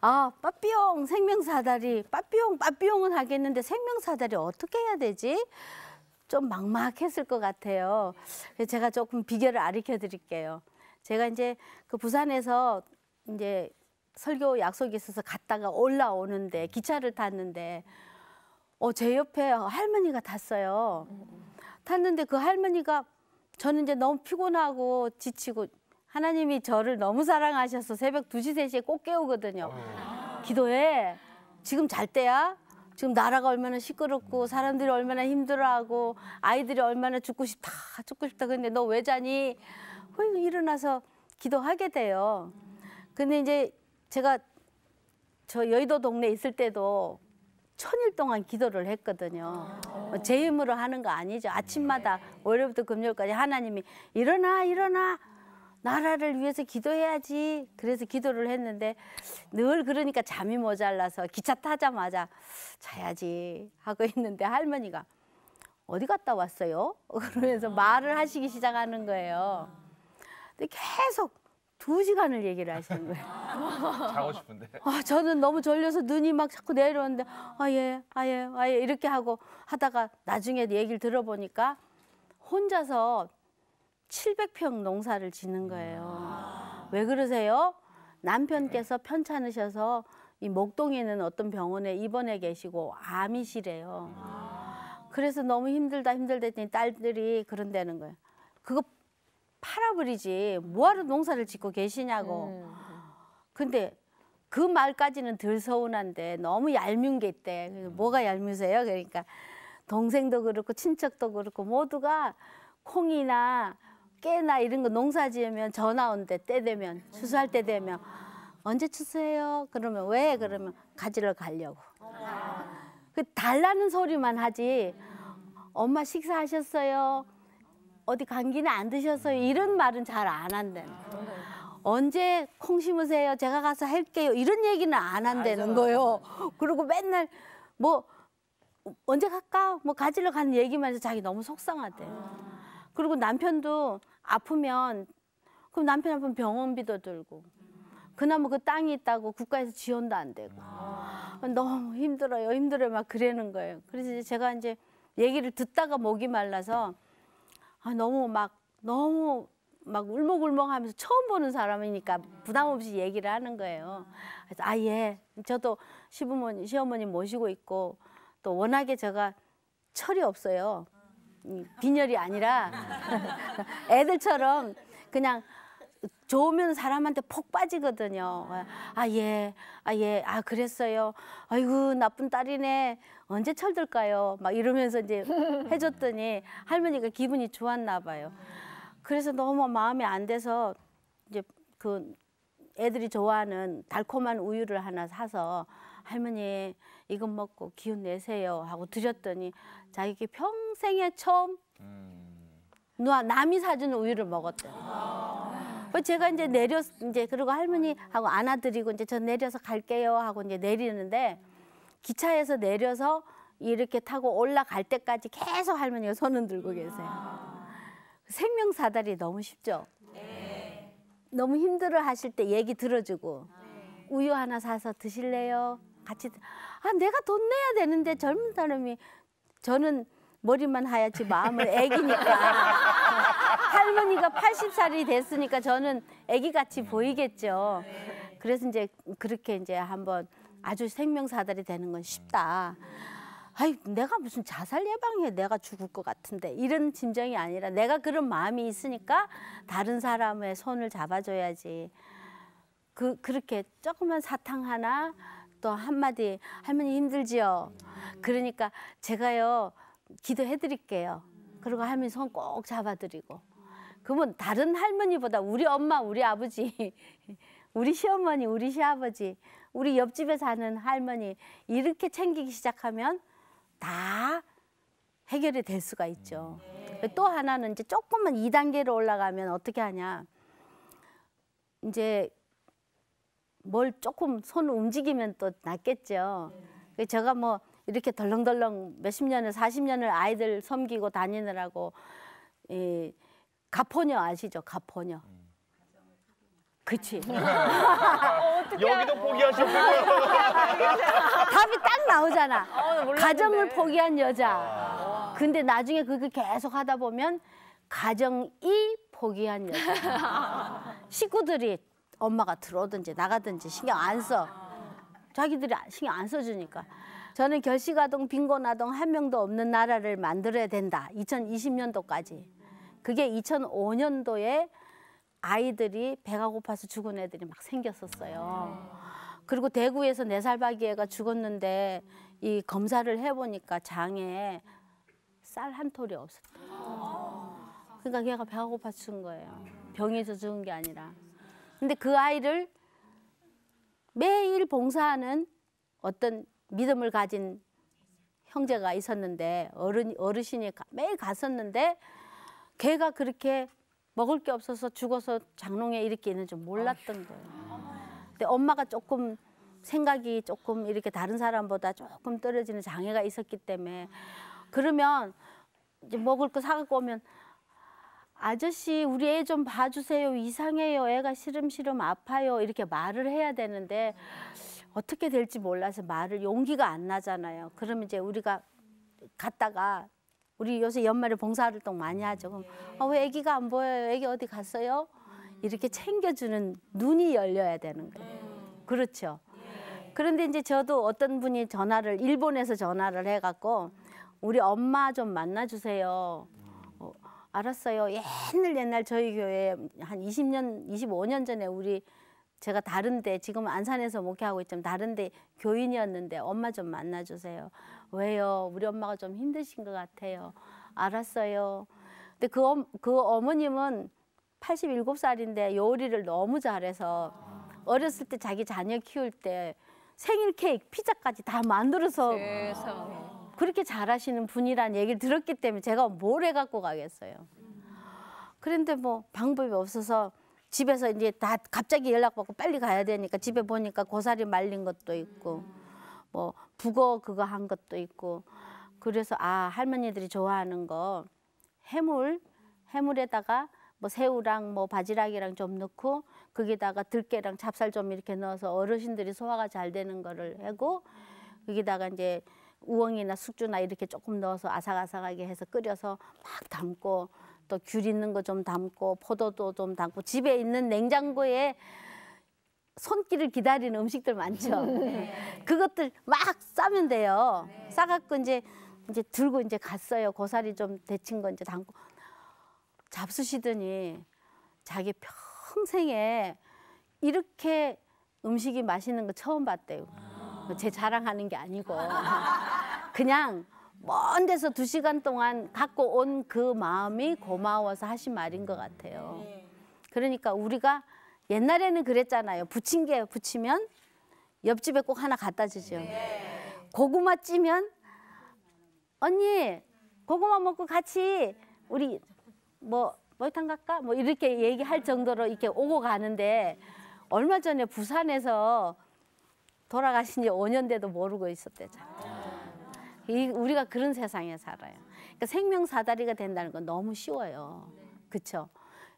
아, 빠삐용 생명사다리, 빠삐용 빠삐용은 하겠는데 생명사다리 어떻게 해야 되지? 좀 막막했을 것 같아요. 그래서 제가 조금 비결을 아리켜 드릴게요. 제가 이제 그 부산에서 이제 설교 약속이 있어서 갔다가 올라오는데 기차를 탔는데 어, 제 옆에 할머니가 탔어요. 탔는데 그 할머니가 저는 이제 너무 피곤하고 지치고 하나님이 저를 너무 사랑하셔서 새벽 두 시 세시에꼭 깨우거든요. 어. 기도해. 지금 잘 때야? 지금 나라가 얼마나 시끄럽고 사람들이 얼마나 힘들어하고 아이들이 얼마나 죽고 싶다 죽고 싶다 근데 너 왜 자니 일어나서 기도하게 돼요 근데 이제 제가 저 여의도 동네 있을 때도 천일 동안 기도를 했거든요 뭐 제 힘으로 하는 거 아니죠 아침마다 월요일부터 금요일까지 하나님이 일어나 일어나 나라를 위해서 기도해야지. 그래서 기도를 했는데 늘 그러니까 잠이 모자라서 기차 타자마자 자야지 하고 있는데 할머니가 어디 갔다 왔어요? 그러면서 말을 하시기 시작하는 거예요. 근데 계속 두 시간을 얘기를 하시는 거예요. 자고 싶은데. 아, 저는 너무 졸려서 눈이 막 자꾸 내려오는데 아 예, 아 예, 아예 이렇게 하고 하다가 나중에 얘기를 들어보니까 혼자서 700평 농사를 짓는 거예요. 음. 아. 왜 그러세요? 남편께서 편찮으셔서 이 목동에 있는 어떤 병원에 입원해 계시고 암이시래요. 아. 그래서 너무 힘들다 힘들다 했더니 딸들이 그런다는 거예요. 그거 팔아버리지 뭐하러 농사를 짓고 계시냐고. 음. 네. 근데 그 말까지는 덜 서운한데 너무 얄미운 게 있대. 그래서 뭐가 얄미우세요? 그러니까 동생도 그렇고 친척도 그렇고 모두가 콩이나 깨나 이런 거 농사 지으면 전화 온대 때 되면 추수할 때 되면 언제 추수해요? 그러면 왜? 그러면 가지러 가려고. 그 달라는 소리만 하지. 엄마 식사하셨어요? 어디 감기는 안드셨어요 이런 말은 잘 안한대요 언제 콩 심으세요? 제가 가서 할게요. 이런 얘기는 안 한다는 거예요. 그리고 맨날 뭐 언제 갈까? 뭐 가지러 가는 얘기만 해서 자기 너무 속상하대요. 그리고 남편도 아프면 그럼 남편 아프면 병원비도 들고 그나마 그 땅이 있다고 국가에서 지원도 안 되고 아. 너무 힘들어요 힘들어요 막 그러는 거예요 그래서 제가 이제 얘기를 듣다가 목이 말라서 아, 너무 막 너무 막 울먹울먹하면서 처음 보는 사람이니까 부담 없이 얘기를 하는 거예요. 그래서 아예 저도 시부모님 시어머님 모시고 있고 또 워낙에 제가 철이 없어요. 빈혈이 아니라 애들처럼 그냥 좋으면 사람한테 폭 빠지거든요. 아, 예, 아, 예, 아, 그랬어요. 아이고, 나쁜 딸이네. 언제 철들까요? 막 이러면서 이제 해줬더니 할머니가 기분이 좋았나 봐요. 그래서 너무 마음에 안 돼서 이제 그 애들이 좋아하는 달콤한 우유를 하나 사서 할머니 이것 먹고 기운 내세요 하고 드렸더니 자기 평생에 처음 음. 누나 남이 사준 우유를 먹었대요. 아 제가 이제 내려 이제 그리고 할머니하고 안아드리고 이제 저 내려서 갈게요 하고 이제 내리는데 기차에서 내려서 이렇게 타고 올라갈 때까지 계속 할머니가 손은 들고 계세요. 아 생명 사다리 너무 쉽죠. 네. 너무 힘들어 하실 때 얘기 들어주고 네. 우유 하나 사서 드실래요? 같이 아 내가 돈 내야 되는데 젊은 사람이 저는 머리만 하얗지 마음을 애기니까 할머니가 80살이 됐으니까 저는 애기같이 보이겠죠. 그래서 이제 그렇게 이제 한번 아주 생명사달이 되는 건 쉽다. 아이 내가 무슨 자살 예방해 내가 죽을 것 같은데 이런 심정이 아니라 내가 그런 마음이 있으니까 다른 사람의 손을 잡아줘야지 그 그렇게 조그만 사탕 하나 또 한마디 할머니 힘들지요. 그러니까 제가요 기도해 드릴게요. 그리고 할머니 손 꼭 잡아드리고. 그러면 다른 할머니보다 우리 엄마, 우리 아버지, 우리 시어머니, 우리 시아버지, 우리 옆집에 사는 할머니 이렇게 챙기기 시작하면 다 해결이 될 수가 있죠. 또 하나는 이제 조금만 이단계로 올라가면 어떻게 하냐. 이제 뭘 조금 손 움직이면 또 낫겠죠. 네. 제가 뭐 이렇게 덜렁덜렁 몇 십 년을 사십 년을 아이들 섬기고 다니느라고 이 가포녀 아시죠? 가포녀. 그치. 음. 여기도 포기하셨군요. 답이 딱 나오잖아. 어, 가정을 포기한 여자. 아. 근데 나중에 그걸 계속 하다 보면 가정이 포기한 여자. 식구들이 엄마가 들어오든지 나가든지 신경 안 써. 자기들이 신경 안 써주니까. 저는 결식아동, 빈곤아동 한 명도 없는 나라를 만들어야 된다. 2020년도까지. 그게 2005년도에 아이들이 배가 고파서 죽은 애들이 막 생겼었어요. 그리고 대구에서 네살박이애가 죽었는데 이 검사를 해보니까 장에 쌀 한 톨이 없었다 그러니까 걔가 배가 고파서 죽은 거예요. 병에서 죽은 게 아니라. 근데 그 아이를 매일 봉사하는 어떤 믿음을 가진 형제가 있었는데 어른 어르신이 매일 갔었는데 걔가 그렇게 먹을 게 없어서 죽어서 장롱에 이렇게 있는 줄 몰랐던 거예요. 근데 엄마가 조금 생각이 조금 이렇게 다른 사람보다 조금 떨어지는 장애가 있었기 때문에 그러면 이제 먹을 거 사갖고 오면 아저씨 우리 애 좀 봐주세요 이상해요 애가 시름시름 아파요 이렇게 말을 해야 되는데 어떻게 될지 몰라서 말을 용기가 안 나잖아요 그러면 이제 우리가 갔다가 우리 요새 연말에 봉사활동 많이 하죠 그럼 아, 왜 애기가 안 보여요 애기 어디 갔어요 이렇게 챙겨주는 눈이 열려야 되는 거예요 그렇죠 그런데 이제 저도 어떤 분이 전화를 일본에서 전화를 해갖고 우리 엄마 좀 만나주세요 알았어요. 옛날 옛날 저희 교회 한 20년, 25년 전에 우리 제가 다른데 지금 안산에서 목회하고 있지만 다른데 교인이었는데 엄마 좀 만나주세요. 왜요? 우리 엄마가 좀 힘드신 것 같아요. 알았어요. 근데 그, 어, 그 어머님은 87살인데 요리를 너무 잘해서 어렸을 때 자기 자녀 키울 때 생일 케이크, 피자까지 다 만들어서 세상에. 그렇게 잘하시는 분이란 얘기를 들었기 때문에 제가 뭘 해갖고 가겠어요. 그런데 뭐 방법이 없어서 집에서 이제 다 갑자기 연락받고 빨리 가야 되니까 집에 보니까 고사리 말린 것도 있고 뭐 북어 그거 한 것도 있고 그래서 아 할머니들이 좋아하는 거 해물 해물에다가 뭐 새우랑 뭐 바지락이랑 좀 넣고 거기다가 들깨랑 찹쌀 좀 이렇게 넣어서 어르신들이 소화가 잘 되는 거를 하고 거기다가 이제 우엉이나 숙주나 이렇게 조금 넣어서 아삭아삭하게 해서 끓여서 막 담고 또 귤 있는 거 좀 담고 포도도 좀 담고 집에 있는 냉장고에 손길을 기다리는 음식들 많죠. 네. 그것들 막 싸면 돼요. 네. 싸갖고 이제 이제 들고 이제 갔어요. 고사리 좀 데친 거 이제 담고 잡수시더니 자기 평생에 이렇게 음식이 맛있는 거 처음 봤대요. 아. 제 자랑하는 게 아니고 그냥 먼 데서 두 시간 동안 갖고 온 그 마음이 고마워서 하신 말인 것 같아요. 그러니까 우리가 옛날에는 그랬잖아요. 부친 게 부치면 옆집에 꼭 하나 갖다 주죠. 네. 고구마 찌면 언니 고구마 먹고 같이 우리 뭐 목욕탕 갈까? 뭐 이렇게 얘기할 정도로 이렇게 오고 가는데 얼마 전에 부산에서 돌아가신 지 5년 돼도 모르고 있었대잖아. 이, 우리가 그런 세상에 살아요. 그러니까 생명 사다리가 된다는 건 너무 쉬워요. 그렇죠?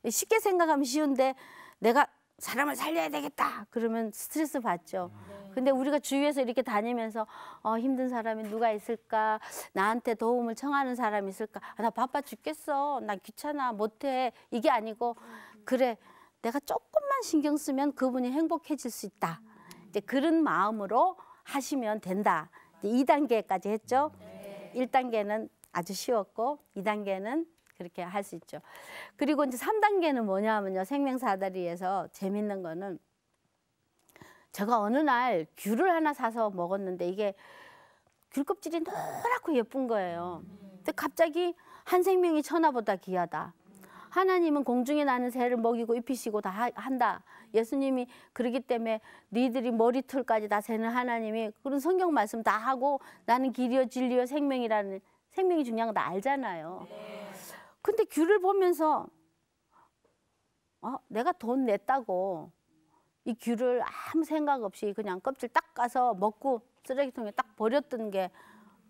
쉽게 생각하면 쉬운데 내가 사람을 살려야 되겠다 그러면 스트레스 받죠. 근데 우리가 주위에서 이렇게 다니면서 어, 힘든 사람이 누가 있을까? 나한테 도움을 청하는 사람이 있을까? 아, 나 바빠 죽겠어. 나 귀찮아. 못해. 이게 아니고 그래. 내가 조금만 신경 쓰면 그분이 행복해질 수 있다. 이제 그런 마음으로 하시면 된다. 이제 2단계까지 했죠. 네. 1단계는 아주 쉬웠고 2단계는 그렇게 할 수 있죠. 그리고 이제 3단계는 뭐냐면요. 생명사다리에서 재밌는 거는 제가 어느 날 귤을 하나 사서 먹었는데 이게 귤 껍질이 노랗고 예쁜 거예요. 음. 근데 갑자기 한 생명이 천하보다 귀하다. 하나님은 공중에 나는 새를 먹이고 입히시고 다 한다. 예수님이 그러기 때문에 너희들이 머리털까지 다 새는 하나님이 그런 성경 말씀 다 하고 나는 길이요 진리요 생명이라는 생명이 중요한 거 다 알잖아요. 근데 귤을 보면서 어, 내가 돈 냈다고 이 귤을 아무 생각 없이 그냥 껍질 딱 까서 먹고 쓰레기통에 딱 버렸던 게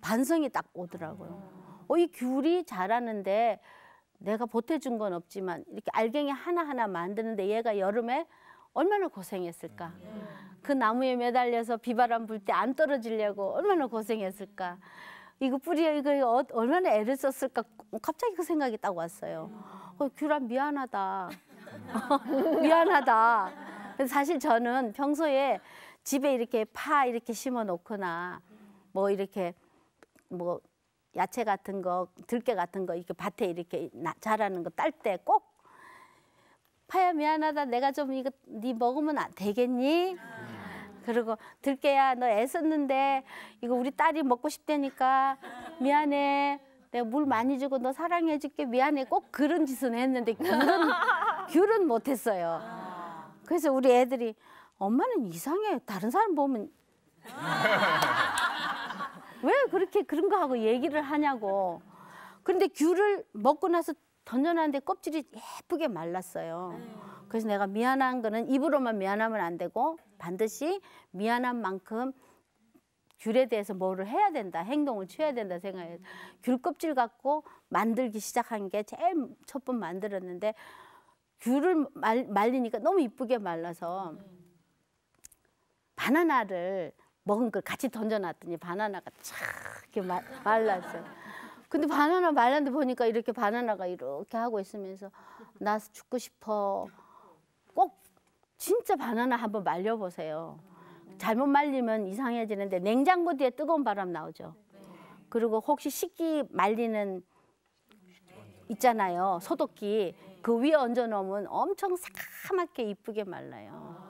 반성이 딱 오더라고요. 어, 이 귤이 자라는데 내가 보태준 건 없지만 이렇게 알갱이 하나하나 만드는데 얘가 여름에 얼마나 고생했을까. 그 나무에 매달려서 비바람 불 때 안 떨어지려고 얼마나 고생했을까. 이거 뿌리야 이거 어, 얼마나 애를 썼을까 갑자기 그 생각이 딱 왔어요. 어, 규란 미안하다. 미안하다. 사실 저는 평소에 집에 이렇게 파 이렇게 심어 놓거나 뭐 이렇게 뭐 야채 같은 거, 들깨 같은 거 이렇게 밭에 이렇게 나, 자라는 거 딸 때 꼭 파야 미안하다 내가 좀 이거 네 먹으면 안 되겠니? 그리고 들깨야 너 애썼는데 이거 우리 딸이 먹고 싶다니까 미안해. 내가 물 많이 주고 너 사랑해 줄게 미안해 꼭 그런 짓은 했는데 귤은 귤은 못했어요. 그래서 우리 애들이 엄마는 이상해 다른 사람 보면 왜 그렇게 그런 거 하고 얘기를 하냐고. 그런데 귤을 먹고 나서 던져놨는데 껍질이 예쁘게 말랐어요. 그래서 내가 미안한 거는 입으로만 미안하면 안 되고 반드시 미안한 만큼 귤에 대해서 뭐를 해야 된다, 행동을 취해야 된다 생각해서 귤 껍질 갖고 만들기 시작한 게 제일 첫 번 만들었는데 귤을 말, 말리니까 너무 이쁘게 말라서 네. 바나나를 먹은 걸 같이 던져놨더니 바나나가 착게 이렇 말랐어요. 근데 바나나 말랐는데 보니까 이렇게 바나나가 이렇게 하고 있으면서 나 죽고 싶어. 꼭 진짜 바나나 한번 말려보세요. 잘못 말리면 이상해지는데 냉장고 뒤에 뜨거운 바람 나오죠. 그리고 혹시 식기 말리는 있잖아요. 소독기. 그 위에 얹어 놓으면 엄청 새까맣게 이쁘게 말라요.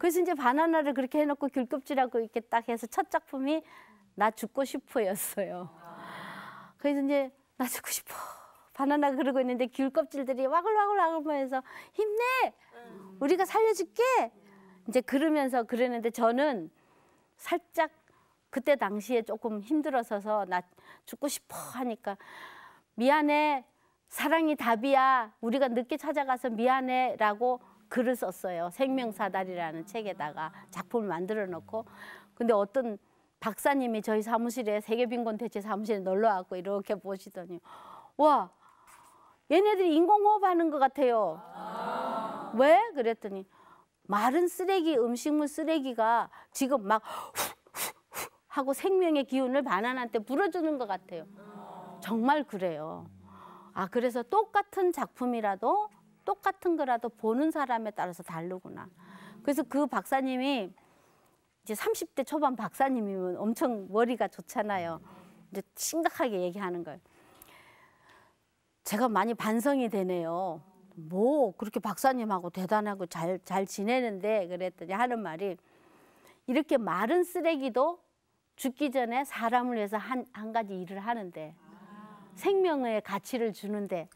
그래서 이제 바나나를 그렇게 해놓고 귤껍질하고 이렇게 딱 해서 첫 작품이 나 죽고 싶어였어요. 그래서 이제 나 죽고 싶어. 바나나 그러고 있는데 귤 껍질들이 와글와글와글하면서 힘내. 우리가 살려줄게. 이제 그러면서 그러는데 저는 살짝 그때 당시에 조금 힘들어서서 나 죽고 싶어 하니까 미안해. 사랑이 답이야. 우리가 늦게 찾아가서 미안해라고 글을 썼어요. 생명사다리라는 책에다가 작품을 만들어 놓고 근데 어떤 박사님이 저희 사무실에 세계빈곤 대체 사무실에 놀러 왔고 이렇게 보시더니 와 얘네들이 인공호흡하는 것 같아요. 아 왜? 그랬더니 마른 쓰레기 음식물 쓰레기가 지금 막 하고 생명의 기운을 바나나한테 불어주는 것 같아요. 정말 그래요. 아 그래서 똑같은 작품이라도 똑같은 거라도 보는 사람에 따라서 다르구나. 그래서 그 박사님이 이제 30대 초반 박사님이면 엄청 머리가 좋잖아요. 이제 심각하게 얘기하는 걸. 제가 많이 반성이 되네요. 뭐 그렇게 박사님하고 대단하고 잘, 잘 지내는데 그랬더니 하는 말이 이렇게 마른 쓰레기도 죽기 전에 사람을 위해서 한, 한 가지 일을 하는데 생명의 가치를 주는데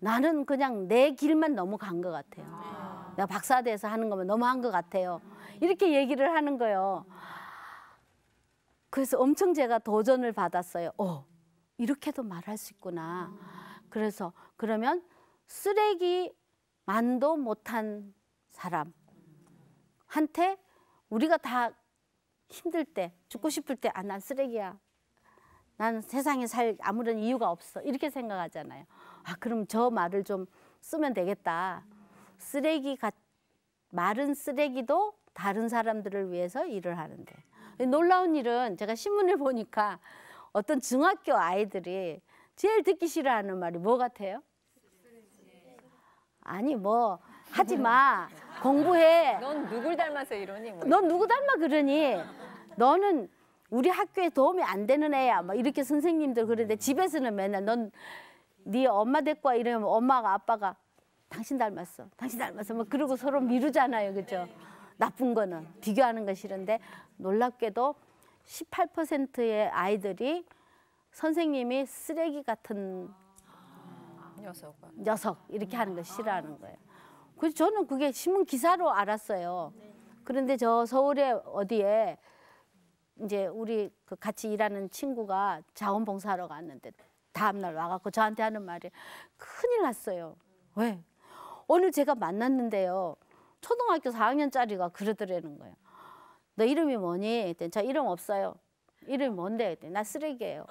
나는 그냥 내 길만 넘어간 것 같아요. 아. 내가 박사대에서 하는 거면 너무한 것 같아요. 이렇게 얘기를 하는 거예요. 그래서 엄청 제가 도전을 받았어요. 어, 이렇게도 말할 수 있구나. 그래서 그러면 쓰레기만도 못한 사람한테 우리가 다 힘들 때 죽고 싶을 때아난 쓰레기야. 난 세상에 살 아무런 이유가 없어. 이렇게 생각하잖아요. 아 그럼 저 말을 좀 쓰면 되겠다. 쓰레기 같 마른 쓰레기도 다른 사람들을 위해서 일을 하는데 놀라운 일은 제가 신문을 보니까 어떤 중학교 아이들이 제일 듣기 싫어하는 말이 뭐 같아요? 아니 뭐 하지 마 공부해. 넌 누굴 닮아서 이러니? 뭐. 넌 누구 닮아 그러니? 너는 우리 학교에 도움이 안 되는 애야. 막 뭐 이렇게 선생님들 그러는데 집에서는 맨날 넌네 엄마 댁과 이러면 엄마가 아빠가 당신 닮았어, 당신 닮았어 뭐 그러고 서로 미루잖아요, 그죠? 네. 나쁜 거는 비교하는 건 싫은데 놀랍게도 18%의 아이들이 선생님이 쓰레기 같은 녀석 녀석 이렇게 하는 거 싫어하는 거예요. 그래서 저는 그게 신문 기사로 알았어요. 그런데 저 서울에 어디에 이제 우리 그 같이 일하는 친구가 자원봉사하러 갔는데 다음날 와갖고 저한테 하는 말이 큰일 났어요. 왜? 오늘 제가 만났는데요. 초등학교 4학년짜리가 그러더라는 거예요. 너 이름이 뭐니? 그더니저 이름 없어요. 이름이 뭔데? 그더니나 쓰레기예요.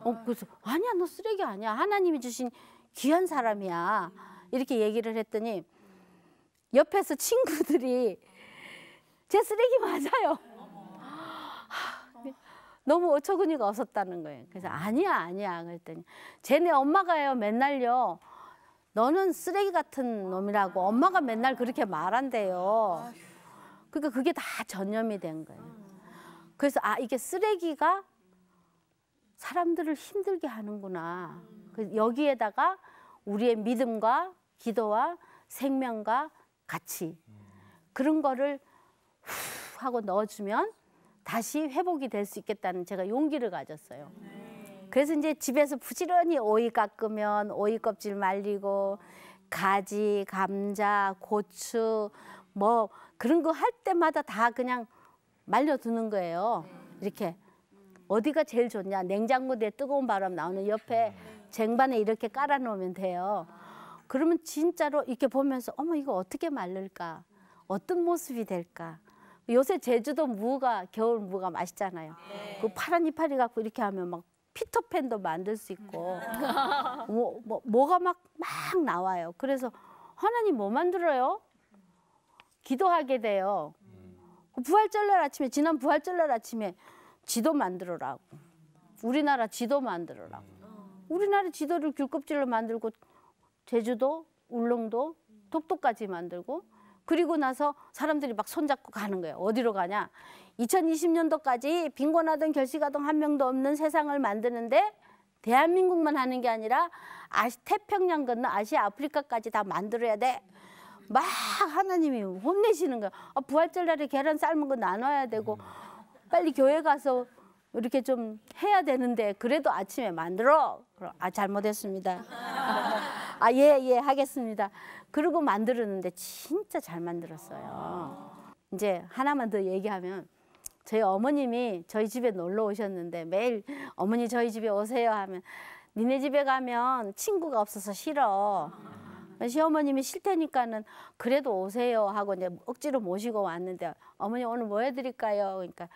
어, 그래서 아니야 너 쓰레기 아니야. 하나님이 주신 귀한 사람이야. 이렇게 얘기를 했더니 옆에서 친구들이 제 쓰레기 맞아요. 너무 어처구니가 없었다는 거예요. 그래서 음. 아니야, 아니야. 그랬더니 쟤네 엄마가요, 맨날요. 너는 쓰레기 같은 놈이라고 엄마가 맨날 그렇게 말한대요. 그러니까 그게 다 전염이 된 거예요. 그래서 아 이게 쓰레기가 사람들을 힘들게 하는구나. 그 여기에다가 우리의 믿음과 기도와 생명과 가치 음. 그런 거를 후 하고 넣어주면 다시 회복이 될 수 있겠다는 제가 용기를 가졌어요. 네. 그래서 이제 집에서 부지런히 오이 깎으면 오이 껍질 말리고 가지, 감자, 고추 뭐 그런 거 할 때마다 다 그냥 말려두는 거예요. 네. 이렇게 어디가 제일 좋냐? 냉장고에 뜨거운 바람 나오는 옆에 네. 쟁반에 이렇게 깔아놓으면 돼요. 그러면 진짜로 이렇게 보면서 어머 이거 어떻게 말릴까? 어떤 모습이 될까? 요새 제주도 무가 겨울 무가 맛있잖아요. 네. 그 파란 이파리 갖고 이렇게 하면 막 피터팬도 만들 수 있고 뭐, 뭐 뭐가 막 막 나와요. 그래서 하나님 뭐 만들어요? 기도하게 돼요. 그 부활절날 아침에 지난 부활절날 아침에 지도 만들어라고 우리나라 지도 만들어라고 우리나라 지도를 귤껍질로 만들고 제주도 울릉도 독도까지 만들고 그리고 나서 사람들이 막 손잡고 가는 거예요. 어디로 가냐? 2020년도까지 빈곤하던 결식아동 한 명도 없는 세상을 만드는데 대한민국만 하는 게 아니라 아시, 태평양 건너 아시아 아프리카까지 다 만들어야 돼. 막 하나님이 혼내시는 거야. 아, 부활절 날에 계란 삶은 거 나눠야 되고 음. 빨리 교회 가서 이렇게 좀 해야 되는데 그래도 아침에 만들어. 그럼 아 잘못했습니다. 아 예예 예, 하겠습니다. 그러고 만들었는데 진짜 잘 만들었어요. 이제 하나만 더 얘기하면 저희 어머님이 저희 집에 놀러 오셨는데 매일 어머니 저희 집에 오세요 하면 니네 집에 가면 친구가 없어서 싫어. 시어머님이 싫다니까는 그래도 오세요 하고 이제 억지로 모시고 왔는데 어머니 오늘 뭐 해드릴까요? 그러니까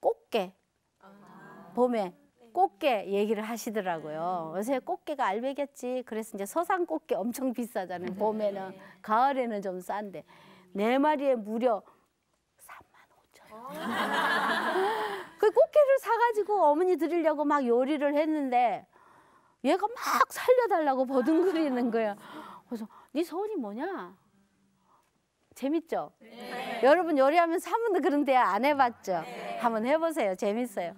꽃게 아. 봄에 네. 꽃게 얘기를 하시더라고요. 요새 꽃게가 알배겠지. 그래서 이제 서산 꽃게 엄청 비싸잖아요. 네. 봄에는 가을에는 좀 싼데 네 마리에 무려 3만 5천 원. 아. 그 꽃게를 사가지고 어머니 드리려고 막 요리를 했는데 얘가 막 살려달라고 버둥거리는 거야. 그래서 네 소원이 뭐냐? 재밌죠? 네. 여러분 요리하면서 한도 그런 대안 해봤죠? 네. 한번 해보세요. 재밌어요.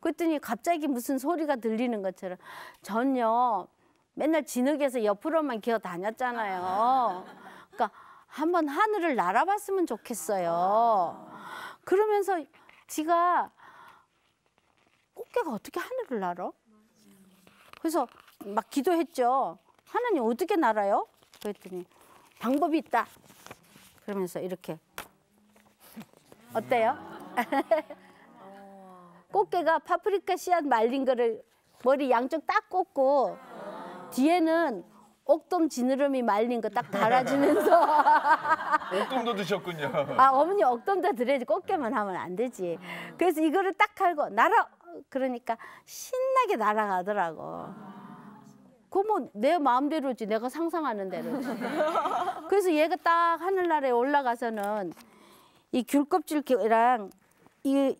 그랬더니 갑자기 무슨 소리가 들리는 것처럼 전요 맨날 진흙에서 옆으로만 기어 다녔잖아요. 그러니까 한번 하늘을 날아봤으면 좋겠어요. 그러면서 지가 꽃게가 어떻게 하늘을 날아? 그래서 막 기도했죠. 하나님 어떻게 날아요? 그랬더니 방법이 있다. 그러면서 이렇게 어때요? 꽃게가 파프리카 씨앗 말린 거를 머리 양쪽 딱 꽂고 뒤에는 옥돔 지느러미 말린 거 딱 달아주면서 옥돔도 드셨군요. 아 어머니 옥돔도 드려야지 꽃게만 하면 안 되지. 그래서 이거를 딱 갈고 날아 그러니까 신나게 날아가더라고. 그러면내 마음대로지 내가 상상하는 대로지. 그래서 얘가 딱 하늘나라에 올라가서는 이 귤껍질이랑 이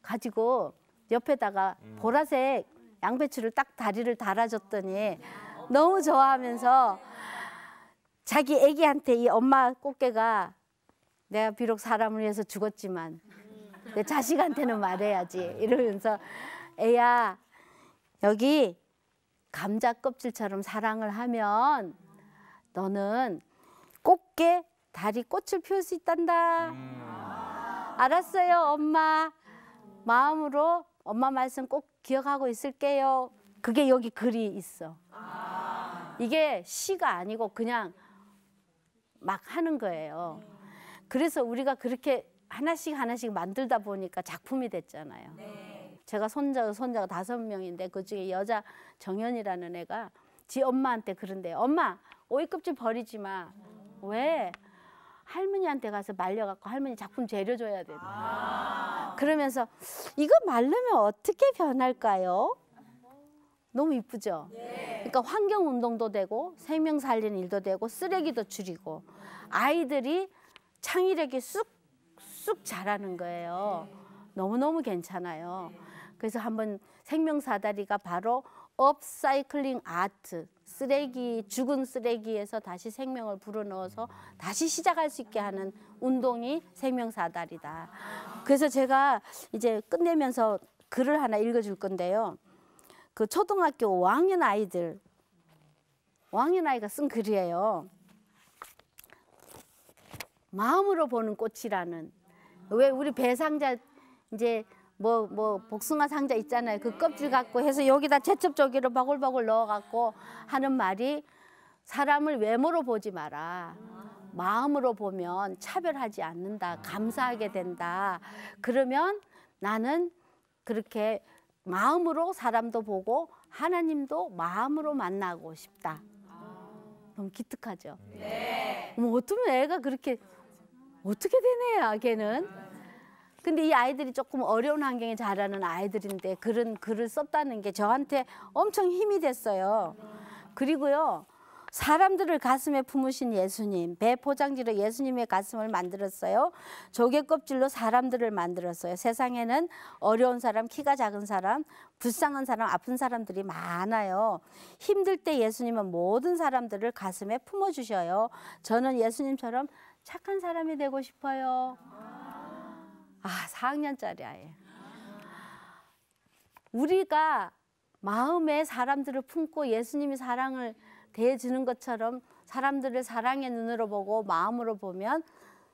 가지고 옆에다가 음. 보라색 양배추를 딱 다리를 달아줬더니 너무 좋아하면서 자기 애기한테 이 엄마 꽃게가 내가 비록 사람을 위해서 죽었지만 내 자식한테는 말해야지 이러면서 애야 여기 감자 껍질처럼 사랑을 하면 너는 꽃게 다리 꽃을 피울 수 있단다. 음. 알았어요, 엄마. 마음으로 엄마 말씀 꼭 기억하고 있을게요. 그게 여기 글이 있어. 아. 이게 시가 아니고 그냥 막 하는 거예요. 그래서 우리가 그렇게 하나씩 하나씩 만들다 보니까 작품이 됐잖아요. 네. 제가 손자 손자가 다섯 명인데 그중에 여자 정연이라는 애가 지 엄마한테 그런대요. 엄마 오이껍질 버리지 마. 왜? 할머니한테 가서 말려갖고 할머니 작품 재려줘야 된다. 아 그러면서 이거 말르면 어떻게 변할까요? 너무 이쁘죠? 네. 그러니까 환경 운동도 되고 생명 살리는 일도 되고 쓰레기도 줄이고 아이들이 창의력이 쑥쑥 자라는 거예요. 너무너무 괜찮아요. 그래서 한번 생명사다리가 바로 업사이클링 아트 쓰레기 죽은 쓰레기에서 다시 생명을 불어넣어서 다시 시작할 수 있게 하는 운동이 생명사다리다. 그래서 제가 이제 끝내면서 글을 하나 읽어줄 건데요. 그 초등학교 5학년 아이들 5학년 아이가 쓴 글이에요. 마음으로 보는 꽃이라는 왜 우리 배상자 이제 뭐, 뭐, 복숭아 상자 있잖아요. 그 껍질 갖고 해서 여기다 제첩조기를 바글바글 넣어갖고 하는 말이 사람을 외모로 보지 마라. 마음으로 보면 차별하지 않는다. 감사하게 된다. 그러면 나는 그렇게 마음으로 사람도 보고 하나님도 마음으로 만나고 싶다. 너무 기특하죠? 네. 어머, 어쩌면 애가 그렇게 어떻게 되네 걔는? 근데 이 아이들이 조금 어려운 환경에 자라는 아이들인데 그런 글을 썼다는 게 저한테 엄청 힘이 됐어요. 그리고요. 사람들을 가슴에 품으신 예수님, 배 포장지로 예수님의 가슴을 만들었어요. 조개 껍질로 사람들을 만들었어요. 세상에는 어려운 사람, 키가 작은 사람, 불쌍한 사람, 아픈 사람들이 많아요. 힘들 때 예수님은 모든 사람들을 가슴에 품어주셔요. 저는 예수님처럼 착한 사람이 되고 싶어요. 아, 4학년짜리 아예. 우리가 마음에 사람들을 품고 예수님이 사랑을 대해주는 것처럼 사람들을 사랑의 눈으로 보고 마음으로 보면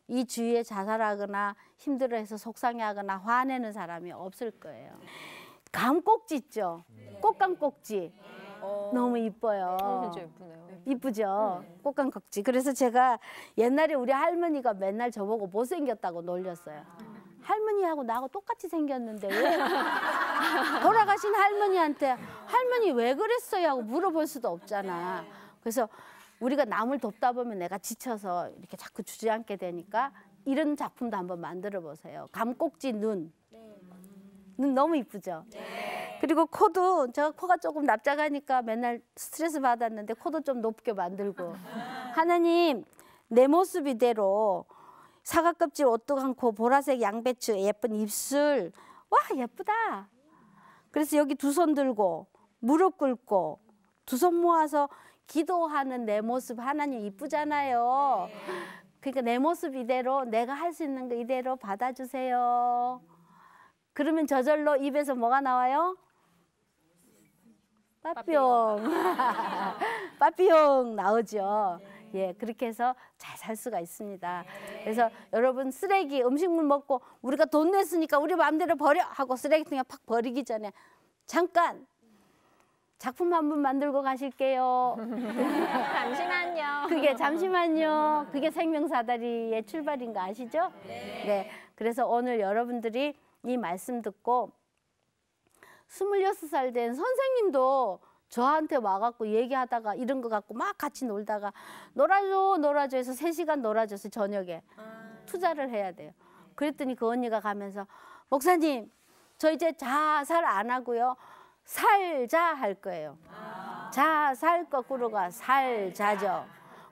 이 주위에 자살하거나 힘들어해서 속상해하거나 화내는 사람이 없을 거예요. 감꼭지 있죠? 네. 꽃감꼭지. 너무 이뻐요. 진짜 네, 그렇죠. 예쁘네요. 네. 이쁘죠? 꽃감꼭지. 그래서 제가 옛날에 우리 할머니가 맨날 저보고 못생겼다고 놀렸어요. 할머니하고 나하고 똑같이 생겼는데 왜 돌아가신 할머니한테 할머니 왜 그랬어요 하고 물어볼 수도 없잖아. 그래서 우리가 남을 돕다 보면 내가 지쳐서 이렇게 자꾸 주저앉게 되니까 이런 작품도 한번 만들어 보세요. 감꼭지 눈. 눈 너무 이쁘죠? 그리고 코도 저 코가 조금 납작하니까 맨날 스트레스 받았는데 코도 좀 높게 만들고 하나님 내 모습 이대로 사과껍질 옷도 감고 보라색 양배추 예쁜 입술 와 예쁘다 그래서 여기 두 손 들고 무릎 꿇고 두 손 모아서 기도하는 내 모습 하나님 이쁘잖아요 그러니까 내 모습 이대로 내가 할 수 있는 거 이대로 받아주세요 그러면 저절로 입에서 뭐가 나와요? 빠삐용 빠삐용 나오죠 예, 그렇게 해서 잘 살 수가 있습니다. 예. 그래서 여러분 쓰레기 음식물 먹고 우리가 돈 냈으니까 우리 마음대로 버려 하고 쓰레기통에 팍 버리기 전에 잠깐 작품 한 번 만들고 가실게요. 잠시만요. 그게 잠시만요. 그게 생명사다리의 출발인 거 아시죠? 예. 네. 그래서 오늘 여러분들이 이 말씀 듣고 2 6살된 선생님도 저한테 와갖고 얘기하다가 이런 거 갖고 막 같이 놀다가 놀아줘 놀아줘 해서 세시간 놀아줘서 저녁에 아. 투자를 해야 돼요. 그랬더니 그 언니가 가면서 목사님 저 이제 자살 안 하고요. 살자 할 거예요. 아. 자살 거꾸로가 살자죠.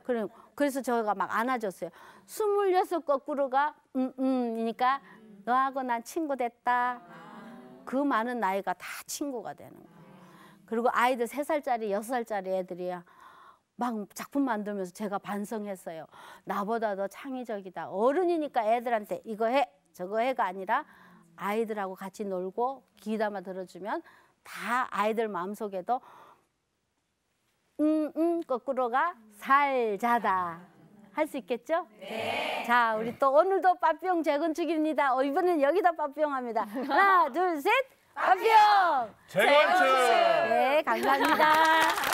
그럼 그래서 저희가 막 안아줬어요. 스물여섯 거꾸로가 음음이니까 너하고 난 친구 됐다. 아. 그 많은 나이가 다 친구가 되는 거예요. 그리고 아이들 세살짜리 여섯 살짜리 애들이야. 막 작품 만들면서 제가 반성했어요. 나보다 더 창의적이다. 어른이니까 애들한테 이거 해, 저거 해가 아니라 아이들하고 같이 놀고 귀담아 들어주면 다 아이들 마음속에도 음, 음, 거꾸로가 살자다 할 수 있겠죠? 네. 자 우리 또 오늘도 빠삐용 재건축입니다. 어, 이번엔 여기다 빠삐용합니다 하나 둘 셋. 박기영! 재건축! 네, 감사합니다.